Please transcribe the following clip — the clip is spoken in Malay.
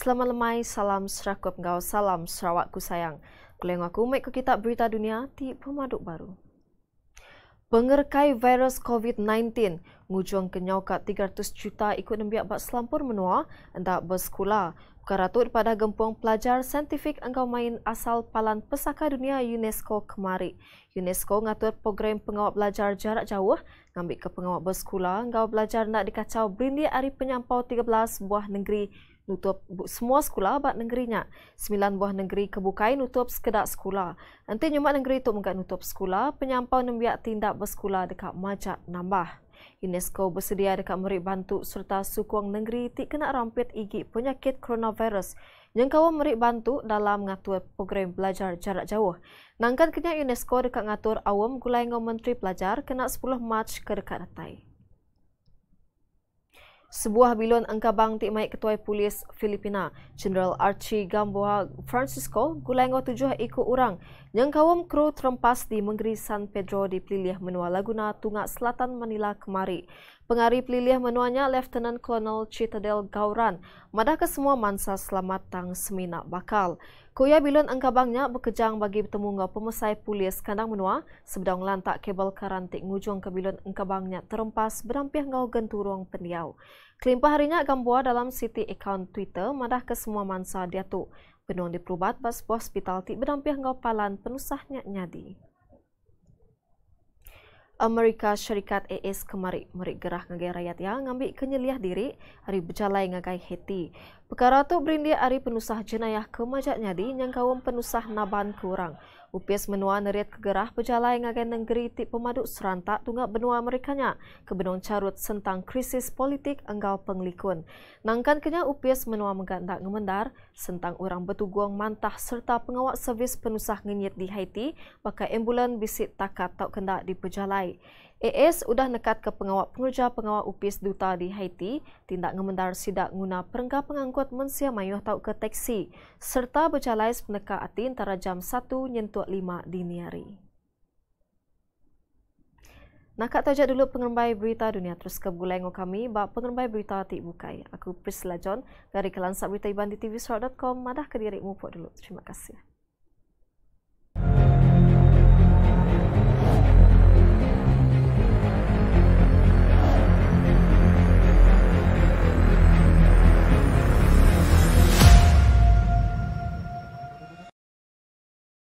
Selamat lemai, salam serakup gau, salam serawak sayang. Kulengu aku umik ke kitab berita dunia di pemaduk baru. Pengerkai virus COVID-19 ngujuang kenyau kat 300 juta ikut nembiak bak selampur menua entah bersekolah. Bukan ratut pada gempuang pelajar saintifik engkau main asal palan pesaka dunia UNESCO kemari. UNESCO ngatur program pengawal belajar jarak jauh ngambil ke pengawal bersekolah engkau belajar nak dikacau berindi hari penyampau 13 buah negeri nutup semua sekolah bak negerinya. Sembilan buah negeri kebukai nutup sekedak sekolah. Nanti nyuma negeri itu mungkin nutup sekolah, penyampau nembiak tindak bersekolah dekat macak nambah. UNESCO bersedia dekat murid bantu serta sukuang negeri tik kena rampit igi penyakit coronavirus. Yang kawan merik bantu dalam mengatur program belajar jarak jauh. Nangkan kenyak UNESCO dekat ngatur awam gulai ngau menteri pelajar kena 10 Mac ke dekat datai sebuah bilon angkabang ti mai ketua polis Filipina Jeneral Archie Gamboa Francisco gulaingo tujuh ikut orang yang kawam kru terempas di Menggeri San Pedro di Pilih Menua Laguna Tunga Selatan Manila kemari Pengarip Lilia menuanya Lieutenant Colonel Citadel Gauran madah ke semua mansa selamat tang semina bakal. Kuya bilun engkabangnya bekejang bagi bertemu ngau pemesai polis kandang menua sebedang lantak kabel karantik ngujung ke bilun engkabangnya terempas berampih ngau genturung pendiau. Kelimpah harinya gambua dalam city account Twitter madah ke semua mansa diatu. Penuh diperubat bas buah hospital ti berampih ngau palan penusahnya nyadi. Amerika Syarikat AS kemari merik gerah ngagai rakyat yang ngambil kenyeliah diri hari berjalan ngagai Haiti. Perkara tu berindia hari penusah jenayah kemajaknya yang nyangkawan penusah naban kurang. Upis menua neriat kegerah pejalan yang agen negeri tip pemaduk serantak tunggak benua merekanya ke benung carut sentang krisis politik enggau penglikun. Nangkan kenya upis menua menggantak ngemendar sentang orang betuguang mantah serta pengawak servis penusah nginyit di Haiti pakai ambulan bisik takat tak kendak di pejalan. AS sudah nekat ke pengawal pengerja pengawal upis duta di Haiti tindak ngemendar sidak guna perengkap pengangkut mensia mayuh tau ke teksi serta bercalais peneka ati antara jam 1 nyentuk 5 dini hari. Nak tajak dulu pengembai berita dunia terus ke bulan ngok kami bak pengembai berita ti bukai. Aku Priscilla John dari Kelansap Berita Iban di tvsorot.com madah ke dirimu pok dulu. Terima kasih.